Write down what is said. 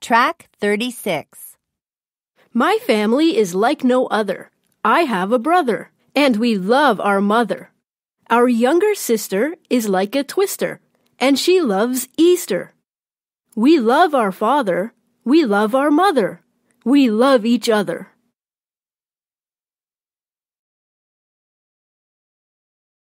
Track 36. My family is like no other. I have a brother, and we love our mother. Our younger sister is like a twister, and she loves Easter. We love our father, we love our mother, we love each other.